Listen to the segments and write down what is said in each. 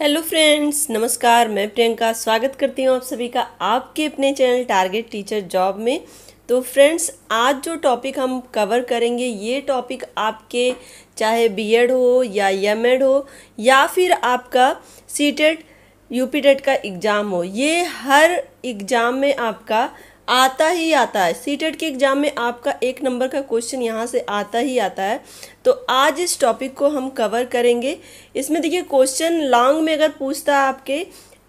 hello friends नमस्कार मैं प्रियंका स्वागत करती हूँ आप सभी का आपके अपने चैनल टारगेट टीचर जॉब में तो फ्रेंड्स आज जो टॉपिक हम कवर करेंगे ये टॉपिक आपके चाहे बीएड हो या एम एड हो या फिर आपका सी टेट टेट का एग्ज़ाम हो ये हर एग्ज़ाम में आपका आता ही आता है सीटेट e के एग्ज़ाम में आपका एक नंबर का क्वेश्चन यहाँ से आता ही आता है तो आज इस टॉपिक को हम कवर करेंगे इसमें देखिए क्वेश्चन लॉन्ग में अगर पूछता है आपके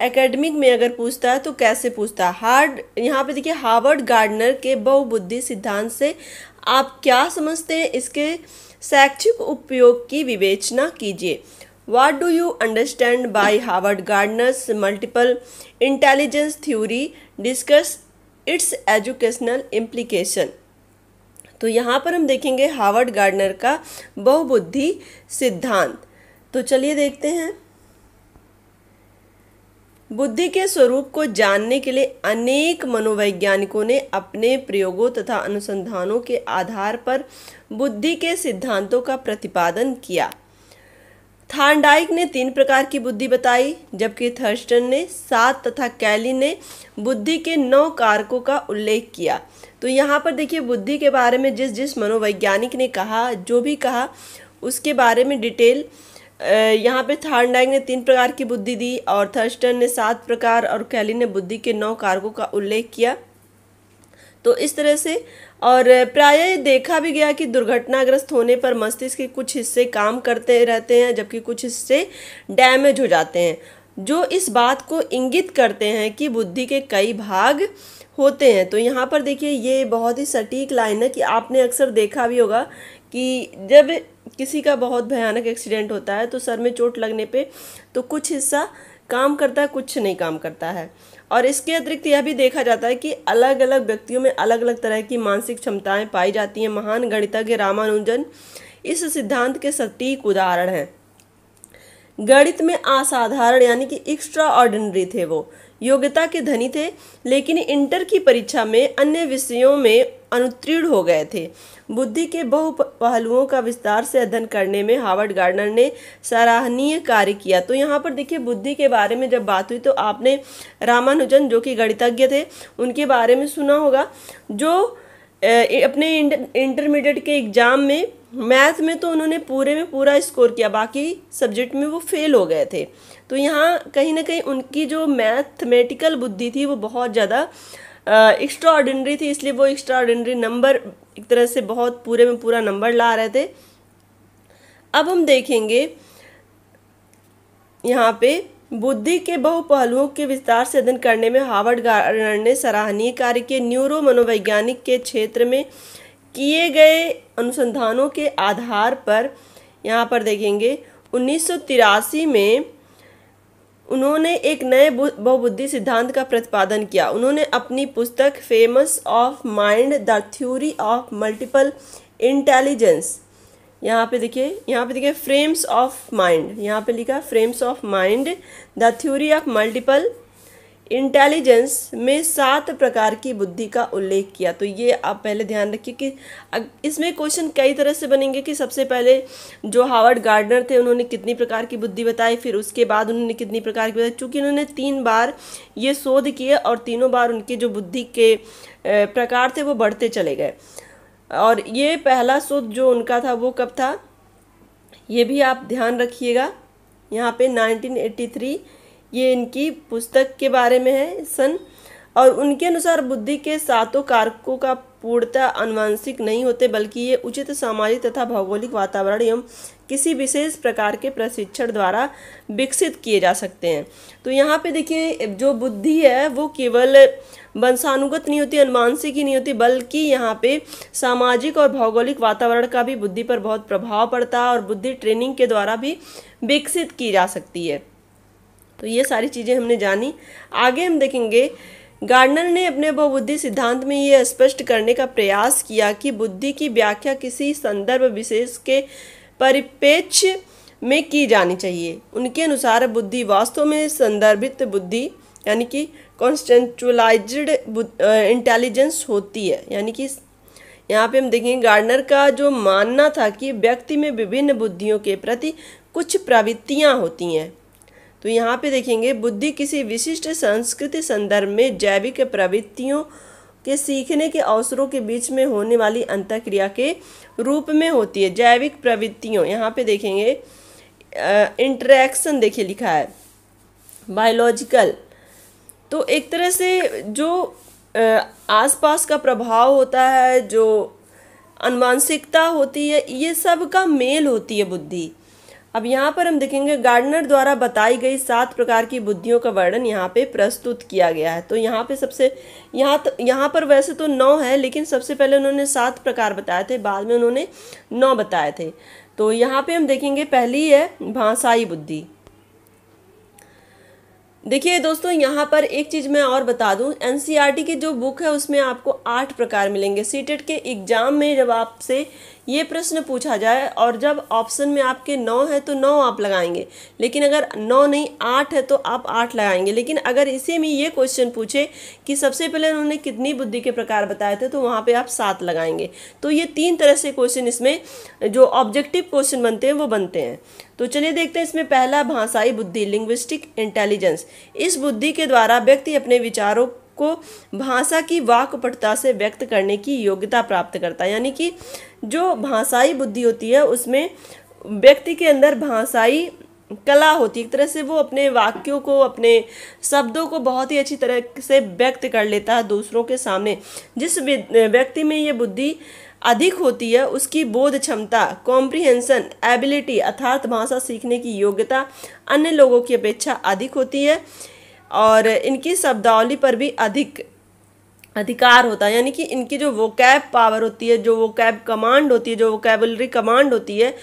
एकेडमिक में अगर पूछता है तो कैसे पूछता है हार्ड यहाँ पे देखिए हार्वर्ड गार्डनर के बहुबुद्धि सिद्धांत से आप क्या समझते हैं इसके शैक्षिक उपयोग की विवेचना कीजिए what do you understand by Howard Gardner's multiple intelligence theory discuss its educational implication तो यहाँ पर हम देखेंगे हार्वर्ड गार्डनर का बहुबुद्धि सिद्धांत तो चलिए देखते हैं बुद्धि के स्वरूप को जानने के लिए अनेक मनोवैज्ञानिकों ने अपने प्रयोगों तथा अनुसंधानों के आधार पर बुद्धि के सिद्धांतों का प्रतिपादन किया थार्नडाइक ने तीन प्रकार की बुद्धि बताई जबकि थर्स्टन ने सात तथा कैली ने बुद्धि के नौ कारकों का उल्लेख किया तो यहाँ पर देखिए बुद्धि के बारे में जिस जिस मनोवैज्ञानिक ने कहा जो भी कहा उसके बारे में डिटेल यहाँ पे थार्नडाइक ने तीन प्रकार की बुद्धि दी और थर्स्टन ने सात प्रकार और कैली ने बुद्धि के नौ कारकों का उल्लेख किया तो इस तरह से और प्राय देखा भी गया कि दुर्घटनाग्रस्त होने पर मस्तिष्क के कुछ हिस्से काम करते रहते हैं जबकि कुछ हिस्से डैमेज हो जाते हैं जो इस बात को इंगित करते हैं कि बुद्धि के कई भाग होते हैं तो यहाँ पर देखिए ये बहुत ही सटीक लाइन है कि आपने अक्सर देखा भी होगा कि जब किसी का बहुत भयानक एक्सीडेंट होता है तो सर में चोट लगने पे तो कुछ हिस्सा काम करता है कुछ नहीं काम करता है और इसके अतिरिक्त यह भी देखा जाता है कि अलग अलग व्यक्तियों में अलग अलग तरह की मानसिक क्षमताएं पाई जाती हैं महान गणितज्ञ रामानुजन इस सिद्धांत के सटीक उदाहरण हैं गणित में असाधारण यानी कि एक्स्ट्रा ऑर्डिनरी थे वो योग्यता के धनी थे लेकिन इंटर की परीक्षा में अन्य विषयों में अनुत्तीर्ण हो गए थे बुद्धि के बहु पहलुओं का विस्तार से अध्ययन करने में हार्वर्ड गार्डनर ने सराहनीय कार्य किया तो यहाँ पर देखिए बुद्धि के बारे में जब बात हुई तो आपने रामानुजन जो कि गणितज्ञ थे उनके बारे में सुना होगा जो अपने इंटरमीडिएट के एग्ज़ाम में मैथ में तो उन्होंने पूरे में पूरा स्कोर किया बाकी सब्जेक्ट में वो फेल हो गए थे तो यहाँ कहीं ना कहीं उनकी जो मैथमेटिकल बुद्धि थी वो बहुत ज़्यादा एक्स्ट्रा ऑर्डिनरी थी इसलिए वो एक्स्ट्रा ऑर्डिनरी नंबर एक तरह से बहुत पूरे में पूरा नंबर ला रहे थे अब हम देखेंगे यहाँ पे बुद्धि के बहु पहलुओं के विस्तार से अध्ययन करने में हार्वर्ड गार्डनर ने सराहनीय कार्य के न्यूरो मनोवैज्ञानिक के क्षेत्र में किए गए अनुसंधानों के आधार पर यहाँ पर देखेंगे उन्नीस में उन्होंने एक नए बहुबुद्धि सिद्धांत का प्रतिपादन किया उन्होंने अपनी पुस्तक frames of mind the theory of multiple intelligence यहाँ पे देखिए यहाँ पे देखिए फ्रेम्स ऑफ माइंड यहाँ पे लिखा frames of mind the theory of multiple intelligence में सात प्रकार की बुद्धि का उल्लेख किया तो ये आप पहले ध्यान रखिए कि इसमें क्वेश्चन कई तरह से बनेंगे कि सबसे पहले जो हावर्ड गार्डनर थे उन्होंने कितनी प्रकार की बुद्धि बताई फिर उसके बाद उन्होंने कितनी प्रकार की बताई चूँकि उन्होंने तीन बार ये शोध किए और तीनों बार उनके जो बुद्धि के प्रकार थे वो बढ़ते चले गए और ये पहला शोध जो उनका था वो कब था ये भी आप ध्यान रखिएगा यहाँ पे 1983 ये इनकी पुस्तक के बारे में है सन और उनके अनुसार बुद्धि के सातों कारकों का पूर्णतः अनुवांशिक नहीं होते बल्कि ये उचित सामाजिक तथा भौगोलिक वातावरण एवं किसी विशेष प्रकार के प्रशिक्षण द्वारा विकसित किए जा सकते हैं तो यहाँ पे देखिए जो बुद्धि है वो केवल वंशानुगत नहीं होती अनुमानसिक ही नहीं होती बल्कि यहाँ पे सामाजिक और भौगोलिक वातावरण का भी बुद्धि पर बहुत प्रभाव पड़ता है और बुद्धि ट्रेनिंग के द्वारा भी विकसित की जा सकती है तो ये सारी चीज़ें हमने जानी आगे हम देखेंगे गार्डनर ने अपने बहुबुद्धि सिद्धांत में ये स्पष्ट करने का प्रयास किया कि बुद्धि की व्याख्या किसी संदर्भ विशेष के परिपेक्ष में की जानी चाहिए उनके अनुसार बुद्धि वास्तव में संदर्भित बुद्धि यानी कि कॉन्स्टेंचुलाइज्ड इंटेलिजेंस होती है यानी कि यहाँ पे हम देखेंगे गार्डनर का जो मानना था कि व्यक्ति में विभिन्न बुद्धियों के प्रति कुछ प्रवृत्तियाँ होती हैं तो यहाँ पे देखेंगे बुद्धि किसी विशिष्ट संस्कृति संदर्भ में जैविक प्रवृत्तियों के सीखने के अवसरों के बीच में होने वाली अंतक्रिया के रूप में होती है जैविक प्रवृत्तियों यहाँ पे देखेंगे इंटरेक्शन देखिए लिखा है बायोलॉजिकल तो एक तरह से जो आसपास का प्रभाव होता है जो अनुवांशिकता होती है ये सब का मेल होती है बुद्धि अब यहाँ पर हम देखेंगे गार्डनर द्वारा बताई गई सात प्रकार की बुद्धियों का वर्णन यहाँ पे प्रस्तुत किया गया है तो यहाँ पे सबसे यहाँ तो यहाँ पर वैसे तो नौ है लेकिन सबसे पहले उन्होंने सात प्रकार बताए थे बाद में उन्होंने नौ बताए थे तो यहाँ पे हम देखेंगे पहली है भाषाई बुद्धि देखिए दोस्तों यहाँ पर एक चीज़ मैं और बता दूँ एन e की जो बुक है उसमें आपको आठ प्रकार मिलेंगे सीटेट के एग्ज़ाम में जब आपसे ये प्रश्न पूछा जाए और जब ऑप्शन में आपके नौ है तो नौ आप लगाएंगे लेकिन अगर नौ नहीं आठ है तो आप आठ लगाएंगे लेकिन अगर इसी में ये क्वेश्चन पूछे कि सबसे पहले उन्होंने कितनी बुद्धि के प्रकार बताए थे तो वहाँ पर आप सात लगाएंगे तो ये तीन तरह से क्वेश्चन इसमें जो ऑब्जेक्टिव क्वेश्चन बनते हैं वो बनते हैं तो चलिए देखते हैं इसमें पहला भाषाई बुद्धि लिंग्विस्टिक इंटेलिजेंस इस बुद्धि के द्वारा व्यक्ति अपने विचारों को भाषा की वाकपटता से व्यक्त करने की योग्यता प्राप्त करता है यानी कि जो भाषाई बुद्धि होती है उसमें व्यक्ति के अंदर भाषाई कला होती है एक तरह से वो अपने वाक्यों को अपने शब्दों को बहुत ही अच्छी तरह से व्यक्त कर लेता है दूसरों के सामने जिस व्यक्ति में ये बुद्धि अधिक होती है उसकी बोध क्षमता कॉम्प्रिहेंसन एबिलिटी अर्थात भाषा सीखने की योग्यता अन्य लोगों की अपेक्षा अधिक होती है और इनकी शब्दावली पर भी अधिक अधिकार होता है यानी कि इनकी जो वो कैब पावर होती है जो वो कैब कमांड होती है जो वो कैबलरी कमांड होती है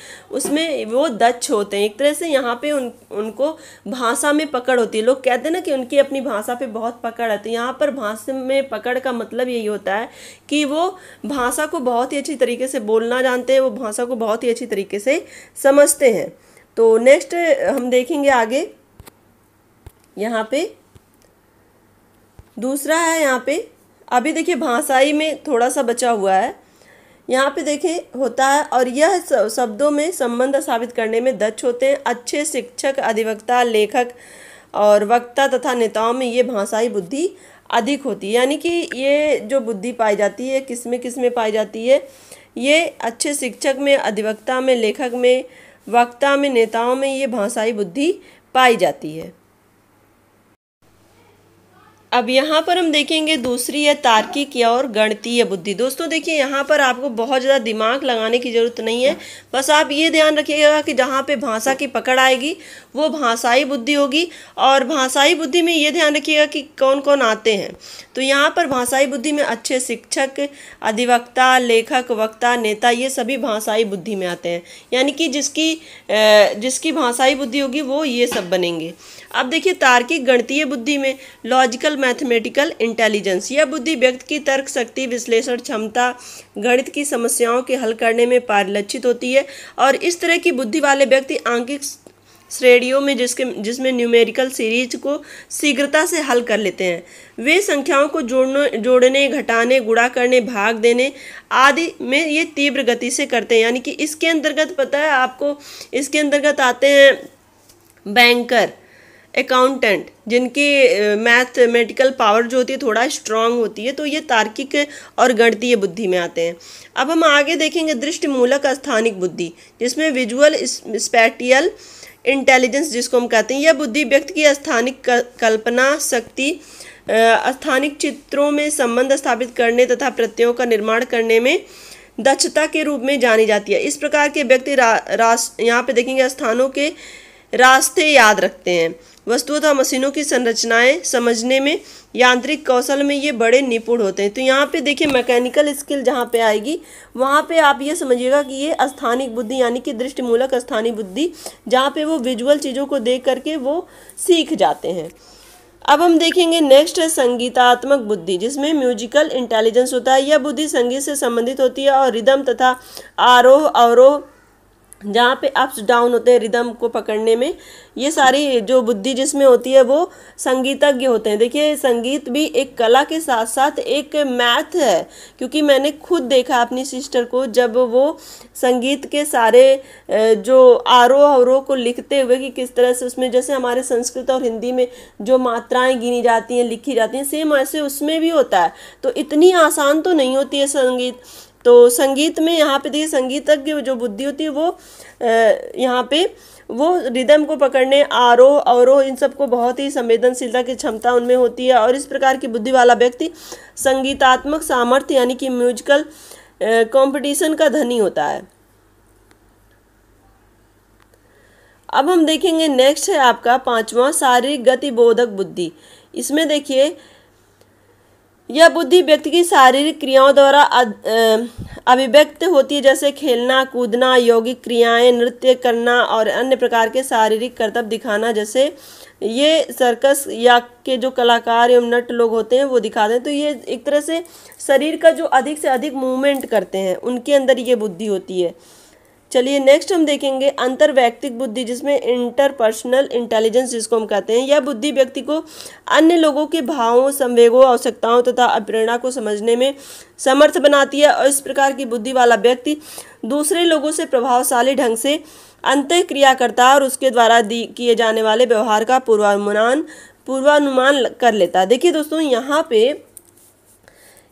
उसमें वो दक्ष होते हैं एक तरह से यहाँ पे उन उनको भाषा में पकड़ होती है लोग कहते हैं ना कि उनकी अपनी भाषा पे बहुत पकड़ है तो यहाँ पर भाषा में पकड़ का मतलब यही होता है कि वो भाषा को बहुत ही अच्छी तरीके से बोलना जानते हैं वो भाषा को बहुत ही अच्छी तरीके से समझते हैं तो नेक्स्ट हम देखेंगे आगे यहाँ पे दूसरा है यहाँ पे अभी देखिए भाषाई में थोड़ा सा बचा हुआ है यहाँ पे देखिए होता है और यह शब्दों में संबंध साबित करने में दक्ष होते हैं अच्छे शिक्षक अधिवक्ता लेखक और वक्ता तथा नेताओं में ये भाषाई बुद्धि अधिक होती है यानी कि ये जो बुद्धि पाई जाती है किस में किस में पाई जाती है ये अच्छे शिक्षक में अधिवक्ता में लेखक में वक्ता में नेताओं में ये भाषाई बुद्धि पाई जाती है अब यहाँ पर हम देखेंगे दूसरी है तार्किक या और गणतीय बुद्धि दोस्तों देखिए यहाँ पर आपको बहुत ज़्यादा दिमाग लगाने की ज़रूरत नहीं है बस आप ये ध्यान रखिएगा कि जहाँ पे भाषा की पकड़ आएगी वो भाषाई बुद्धि होगी और भाषाई बुद्धि में ये ध्यान रखिएगा कि कौन कौन आते हैं तो यहाँ पर भाषाई बुद्धि में अच्छे शिक्षक अधिवक्ता लेखक वक्ता नेता ये सभी भाषाई बुद्धि में आते हैं यानी कि जिसकी जिसकी भाषाई बुद्धि होगी वो ये सब बनेंगे अब देखिए तार्किक गणतीय बुद्धि में लॉजिकल मैथमेटिकल इंटेलिजेंस यह बुद्धि व्यक्ति की तर्क शक्ति विश्लेषण क्षमता गणित की समस्याओं के हल करने में पारलक्षित होती है और इस तरह की बुद्धि वाले व्यक्ति आंकिक श्रेणियों में जिसके जिसमें न्यूमेरिकल सीरीज को शीघ्रता से हल कर लेते हैं वे संख्याओं को जोड़ने जोड़ने घटाने गुणा करने भाग देने आदि में ये तीव्र गति से करते हैं यानी कि इसके अंतर्गत पता है आपको इसके अंतर्गत आते हैं बैंकर अकाउंटेंट जिनकी मैथमेटिकल पावर जो होती है थोड़ा स्ट्रांग होती है तो ये तार्किक और गणतीय बुद्धि में आते हैं अब हम आगे देखेंगे दृष्टिमूलक स्थानिक बुद्धि जिसमें विजुअल स्पैटियल इंटेलिजेंस जिसको हम कहते हैं यह बुद्धि व्यक्ति की स्थानिक कल्पना शक्ति स्थानिक चित्रों में संबंध स्थापित करने तथा प्रत्ययों का निर्माण करने में दक्षता के रूप में जानी जाती है इस प्रकार के व्यक्ति रा, राष्ट्र यहाँ पे देखेंगे स्थानों के रास्ते याद रखते हैं तथा मशीनों की संरचनाएं समझने में यांत्रिक कौशल में ये बड़े निपुण होते हैं तो यहाँ पे देखिए मैकेनिकल स्किल जहाँ पे आएगी वहाँ पे आप ये समझिएगा कि ये स्थानिक बुद्धि यानी कि दृष्टिमूलक स्थानीय बुद्धि जहाँ पे वो विजुअल चीज़ों को देख करके वो सीख जाते हैं अब हम देखेंगे नेक्स्ट है संगीतात्मक बुद्धि जिसमें म्यूजिकल इंटेलिजेंस होता है यह बुद्धि संगीत से संबंधित होती है और रिदम तथा आरोह अवरोह जहाँ पे अप्स डाउन होते हैं रिदम को पकड़ने में ये सारी जो बुद्धि जिसमें होती है वो संगीतज्ञ होते हैं देखिए संगीत भी एक कला के साथ साथ एक मैथ है क्योंकि मैंने खुद देखा अपनी सिस्टर को जब वो संगीत के सारे जो आरोह अवरोह को लिखते हुए कि किस तरह से उसमें जैसे हमारे संस्कृत और हिंदी में जो मात्राएँ गिनी जाती हैं लिखी जाती हैं सेम ऐसे उसमें भी होता है तो इतनी आसान तो नहीं होती है संगीत तो संगीत में यहाँ पे देखिए संगीतज्ञ जो बुद्धि होती है वो यहाँ पे वो रिदम को पकड़ने आरोह अवरोह इन सबको बहुत ही संवेदनशीलता की क्षमता उनमें होती है और इस प्रकार की बुद्धि वाला व्यक्ति संगीतात्मक सामर्थ्य यानी कि म्यूजिकल कंपटीशन का धनी होता है अब हम देखेंगे नेक्स्ट है आपका पांचवा शारीरिक गति बोधक बुद्धि इसमें देखिए यह बुद्धि व्यक्ति की शारीरिक क्रियाओं द्वारा अभिव्यक्त होती है जैसे खेलना कूदना यौगिक क्रियाएं नृत्य करना और अन्य प्रकार के शारीरिक कर्तव्य दिखाना जैसे ये सर्कस या के जो कलाकार एवं नट लोग होते हैं वो दिखाते हैं तो ये एक तरह से शरीर का जो अधिक से अधिक मूवमेंट करते हैं उनके अंदर ये बुद्धि होती है चलिए नेक्स्ट हम देखेंगे व्यक्तिक बुद्धि जिसमें इंटरपर्सनल इंटेलिजेंस जिसको हम कहते हैं यह बुद्धि व्यक्ति को अन्य लोगों के भावों संवेगों आवश्यकताओं तथा अप्रेरणा को समझने में समर्थ बनाती है और इस प्रकार की बुद्धि वाला व्यक्ति दूसरे लोगों से प्रभावशाली ढंग से अंत क्रिया करता और उसके द्वारा दी किए जाने वाले व्यवहार का पूर्वानुमान पूर्वानुमान कर लेता देखिए दोस्तों यहाँ पे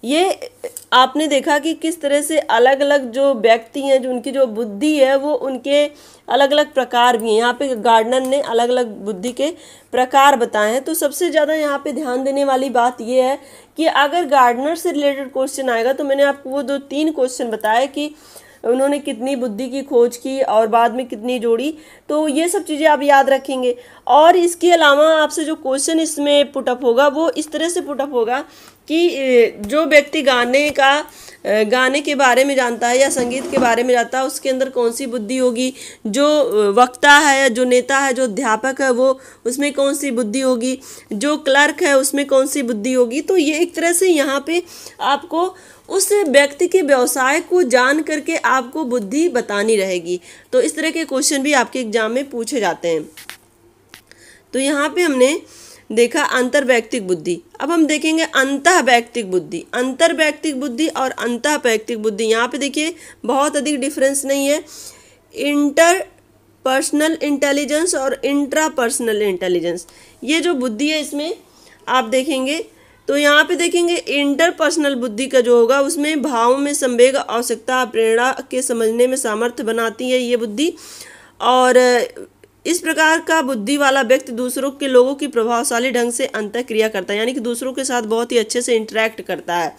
ये आपने देखा कि किस तरह से अलग अलग जो व्यक्ति हैं जो उनकी जो बुद्धि है वो उनके अलग अलग प्रकार भी हैं यहाँ पे गार्डनर ने अलग अलग बुद्धि के प्रकार बताए हैं तो सबसे ज़्यादा यहाँ पे ध्यान देने वाली बात ये है कि अगर गार्डनर से रिलेटेड क्वेश्चन आएगा तो मैंने आपको वो दो तीन क्वेश्चन बताए कि उन्होंने कितनी बुद्धि की खोज की और बाद में कितनी जोड़ी तो ये सब चीज़ें आप याद रखेंगे और इसके अलावा आपसे जो क्वेश्चन इसमें पुटअप होगा वो इस तरह से पुटअप होगा कि जो व्यक्ति गाने का गाने के बारे में जानता है या संगीत के बारे में जानता है उसके अंदर कौन सी बुद्धि होगी जो वक्ता है जो नेता है जो अध्यापक है वो उसमें कौन सी बुद्धि होगी जो क्लर्क है उसमें कौन सी बुद्धि होगी तो ये एक तरह से यहाँ पे आपको उस व्यक्ति के व्यवसाय को जान करके आपको बुद्धि बतानी रहेगी तो इस तरह के क्वेश्चन भी आपके एग्जाम में पूछे जाते हैं तो यहाँ पे हमने देखा व्यक्तिक बुद्धि अब हम देखेंगे अंत व्यक्तिक बुद्धि अंतर व्यक्तिक बुद्धि और अंत व्यक्तिक बुद्धि यहाँ पे देखिए बहुत अधिक डिफरेंस नहीं है इंटर पर्सनल इंटेलिजेंस और इंट्रा पर्सनल इंटेलिजेंस ये जो बुद्धि है इसमें आप देखेंगे तो यहाँ पे देखेंगे इंटर पर्सनल बुद्धि का जो होगा उसमें भावों में संवेग आवश्यकता प्रेरणा के समझने में सामर्थ्य बनाती है ये बुद्धि और इस प्रकार का बुद्धि वाला व्यक्ति दूसरों के लोगों की प्रभावशाली ढंग से अंत क्रिया करता है यानी कि दूसरों के साथ बहुत ही अच्छे से इंटरेक्ट करता है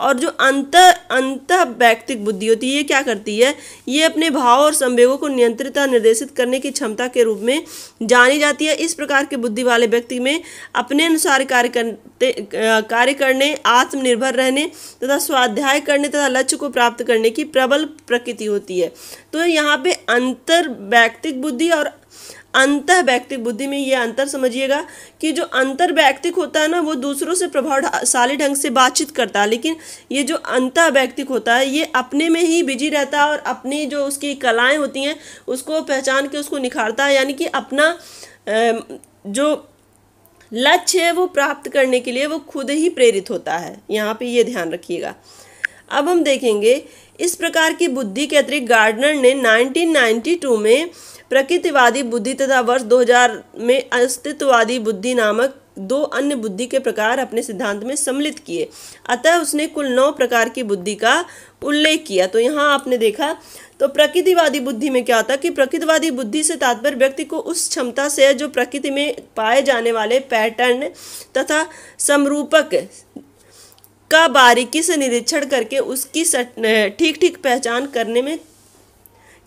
और जो अंत अंत व्यक्तिक बुद्धि होती है ये क्या करती है ये अपने भाव और संवेगों को नियंत्रित निर्देशित करने की क्षमता के रूप में जानी जाती है इस प्रकार के बुद्धि वाले व्यक्ति में अपने अनुसार कार्य करते कार्य करने आत्मनिर्भर रहने तथा स्वाध्याय करने तथा लक्ष्य को प्राप्त करने की प्रबल प्रकृति होती है तो यहाँ पे अंतर व्यक्तिक बुद्धि और अंत व्यक्तिक बुद्धि में ये अंतर समझिएगा कि जो अंतर व्यक्तिक होता है ना वो दूसरों से प्रभावशाली ढंग से बातचीत करता है लेकिन ये जो अंत व्यक्तिक होता है ये अपने में ही बिजी रहता है और अपनी जो उसकी कलाएं होती हैं उसको पहचान के उसको निखारता है यानी कि अपना जो लक्ष्य है वो प्राप्त करने के लिए वो खुद ही प्रेरित होता है यहाँ पे ये ध्यान रखिएगा अब हम देखेंगे इस प्रकार की बुद्धि के अतिरिक्त गार्डनर ने नाइनटीन में प्रकृतिवादी बुद्धि तथा वर्ष 2000 में अस्तित्ववादी बुद्धि नामक दो अन्य बुद्धि के प्रकार अपने सिद्धांत में सम्मिलित किए अतः उसने कुल नौ प्रकार की बुद्धि का उल्लेख किया तो यहाँ आपने देखा तो प्रकृतिवादी बुद्धि में क्या होता है कि प्रकृतिवादी बुद्धि से तात्पर्य व्यक्ति को उस क्षमता से है जो प्रकृति में पाए जाने वाले पैटर्न तथा समरूपक का बारीकी से निरीक्षण करके उसकी ठीक ठीक पहचान करने में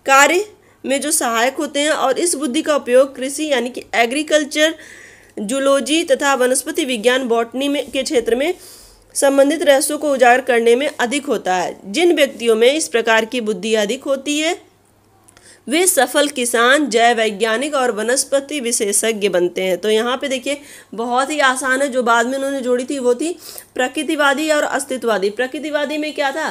कार्य में जो सहायक होते हैं और इस बुद्धि का उपयोग कृषि यानी कि एग्रीकल्चर जूलॉजी तथा वनस्पति विज्ञान बॉटनी में के क्षेत्र में संबंधित रहस्यों को उजागर करने में अधिक होता है जिन व्यक्तियों में इस प्रकार की बुद्धि अधिक होती है वे सफल किसान जैव वैज्ञानिक और वनस्पति विशेषज्ञ बनते हैं तो यहाँ पे देखिए बहुत ही आसान है जो बाद में उन्होंने जोड़ी थी वो थी प्रकृतिवादी और अस्तित्ववादी प्रकृतिवादी में क्या था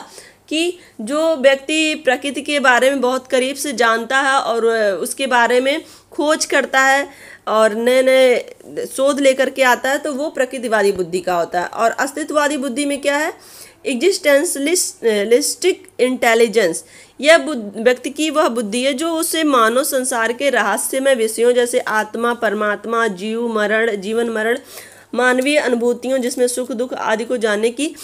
कि जो व्यक्ति प्रकृति के बारे में बहुत करीब से जानता है और उसके बारे में खोज करता है और नए नए शोध लेकर के आता है तो वो प्रकृतिवादी बुद्धि का होता है और अस्तित्ववादी बुद्धि में क्या है एग्जिस्टेंसलिस्टिक इंटेलिजेंस यह व्यक्ति की वह बुद्धि है जो उसे मानव संसार के रहस्यमय विषयों जैसे आत्मा परमात्मा जीव मरण जीवन मरण मानवीय अनुभूतियों जिसमें सुख दुख आदि को जानने की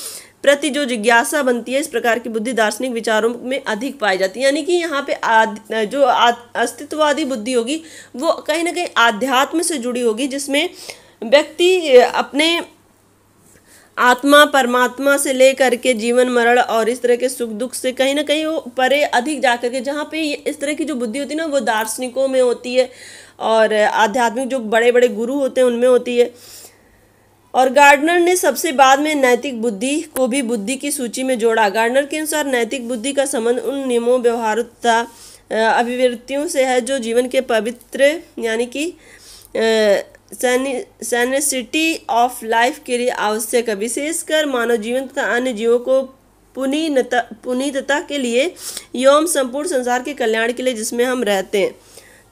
प्रति जो जिज्ञासा बनती है इस प्रकार की बुद्धि दार्शनिक विचारों में अधिक पाई जाती है यानी कि यहाँ पे आद, जो अस्तित्ववादी बुद्धि होगी वो कहीं ना कहीं आध्यात्म से जुड़ी होगी जिसमें व्यक्ति अपने आत्मा परमात्मा से लेकर के जीवन मरण और इस तरह के सुख दुख से कहीं ना कहीं वो परे अधिक जा करके जहाँ पे इस तरह की जो बुद्धि होती है ना वो दार्शनिकों में होती है और आध्यात्मिक जो बड़े बड़े गुरु होते हैं उनमें होती है और गार्डनर ने सबसे बाद में नैतिक बुद्धि को भी बुद्धि की सूची में जोड़ा गार्डनर के अनुसार नैतिक बुद्धि का संबंध उन नियमों व्यवहार तथा अभिवृत्तियों से है जो जीवन के पवित्र यानी कि सैनिसिटी ऑफ लाइफ के लिए आवश्यक है विशेषकर मानव जीवन तथा अन्य जीवों को पुनीतता पुनीतता के लिए एवं संपूर्ण संसार के कल्याण के लिए जिसमें हम रहते हैं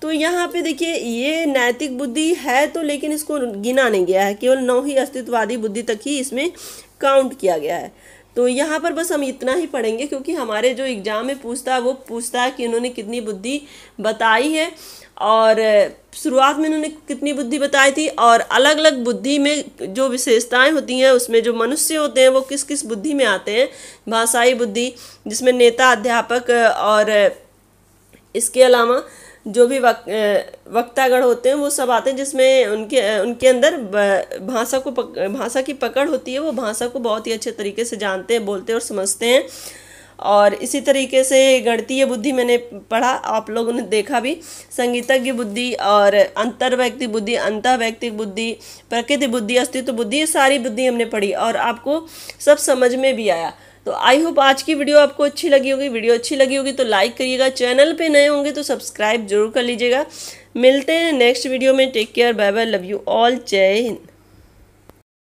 तो यहाँ पे देखिए ये नैतिक बुद्धि है तो लेकिन इसको गिना नहीं गया है केवल नौ ही अस्तित्ववादी बुद्धि तक ही इसमें काउंट किया गया है तो यहाँ पर बस हम इतना ही पढ़ेंगे क्योंकि हमारे जो एग्ज़ाम में पूछता है वो पूछता है कि इन्होंने कितनी बुद्धि बताई है और शुरुआत में इन्होंने कितनी बुद्धि बताई थी और अलग अलग बुद्धि में जो विशेषताएं होती हैं उसमें जो मनुष्य होते हैं वो किस किस बुद्धि में आते हैं भाषाई बुद्धि जिसमें नेता अध्यापक और इसके अलावा जो भी वक, वक्तागण होते हैं वो सब आते हैं जिसमें उनके उनके अंदर भाषा को पक, भाषा की पकड़ होती है वो भाषा को बहुत ही अच्छे तरीके से जानते हैं बोलते हैं और समझते हैं और इसी तरीके से गणतीय बुद्धि मैंने पढ़ा आप लोगों ने देखा भी संगीतज्ञ बुद्धि और अंतर्वैयक्तिक बुद्धि व्यक्तिक बुद्धि प्रकृति बुद्धि अस्तित्व बुद्धि ये सारी बुद्धि हमने पढ़ी और आपको सब समझ में भी आया तो आई होप आज की वीडियो आपको अच्छी लगी होगी वीडियो अच्छी लगी होगी तो लाइक करिएगा चैनल पे नए होंगे तो सब्सक्राइब जरूर कर लीजिएगा मिलते हैं नेक्स्ट वीडियो में take care bye bye love you all जय हिंद